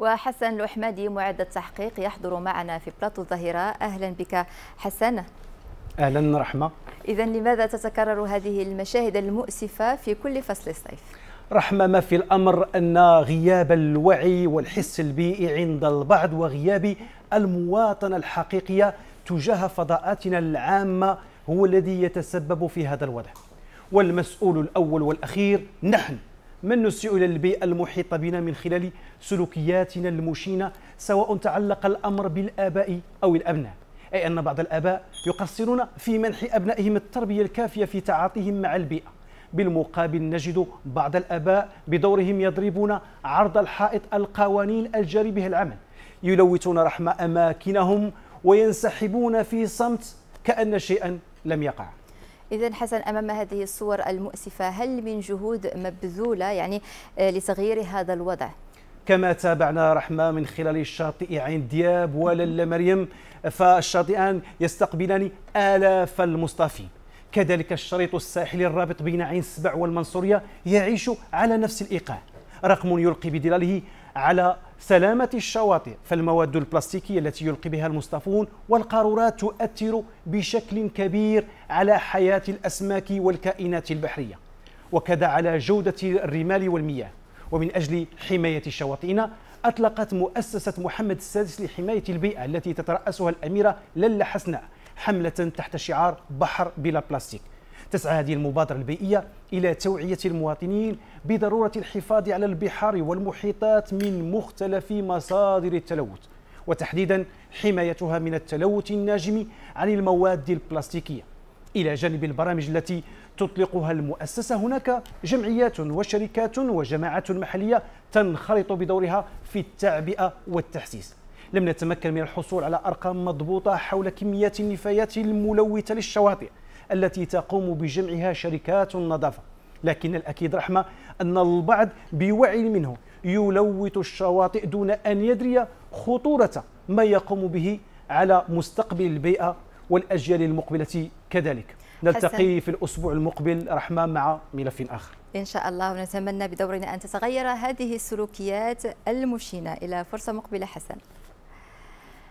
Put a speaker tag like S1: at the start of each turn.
S1: وحسن الأحمدي معد التحقيق يحضر معنا في بلاطو الظهيرة أهلا بك حسن
S2: أهلا رحمة
S1: إذا لماذا تتكرر هذه المشاهد المؤسفة في كل فصل الصيف؟
S2: رحمة ما في الأمر أن غياب الوعي والحس البيئي عند البعض وغياب المواطنة الحقيقية تجاه فضاءاتنا العامة هو الذي يتسبب في هذا الوضع والمسؤول الأول والأخير نحن من نسيء إلى البيئة المحيطة بنا من خلال سلوكياتنا المشينة سواء تعلق الأمر بالآباء أو الأبناء أي أن بعض الآباء يقصرون في منح أبنائهم التربية الكافية في تعاطيهم مع البيئة بالمقابل نجد بعض الآباء بدورهم يضربون عرض الحائط القوانين الجاري بها العمل يلوثون رحم أماكنهم وينسحبون في صمت كأن شيئا لم يقع
S1: إذا حسن أمام هذه الصور المؤسفة هل من جهود مبذولة يعني آه، لتغيير هذا الوضع؟
S2: كما تابعنا رحمة من خلال الشاطئ عين دياب وللا مريم فالشاطئان يستقبلان آلاف المصطفين كذلك الشريط الساحلي الرابط بين عين سبع والمنصورية يعيش على نفس الإيقاع رقم يلقي بدلاله على سلامة الشواطئ فالمواد البلاستيكية التي يلقي بها المصطفون والقارورات تؤثر بشكل كبير على حياة الأسماك والكائنات البحرية وكذا على جودة الرمال والمياه ومن أجل حماية شواطئنا أطلقت مؤسسة محمد السادس لحماية البيئة التي تترأسها الأميرة للا حسناء حملة تحت شعار بحر بلا بلاستيك تسعى هذه المبادرة البيئية إلى توعية المواطنين بضرورة الحفاظ على البحار والمحيطات من مختلف مصادر التلوث وتحديدا حمايتها من التلوث الناجم عن المواد البلاستيكية إلى جانب البرامج التي تطلقها المؤسسة هناك جمعيات وشركات وجماعات محلية تنخرط بدورها في التعبئة والتحسيس لم نتمكن من الحصول على أرقام مضبوطة حول كميات النفايات الملوثة للشواطئ التي تقوم بجمعها شركات النظافة لكن الأكيد رحمة أن البعض بوعي منه يلوث الشواطئ دون أن يدري خطورة ما يقوم به على مستقبل البيئة والأجيال المقبلة كذلك نلتقي حسن. في الأسبوع المقبل رحمة مع ملف آخر
S1: إن شاء الله ونتمنى بدورنا أن تتغير هذه السلوكيات المشينة إلى فرصة مقبلة حسن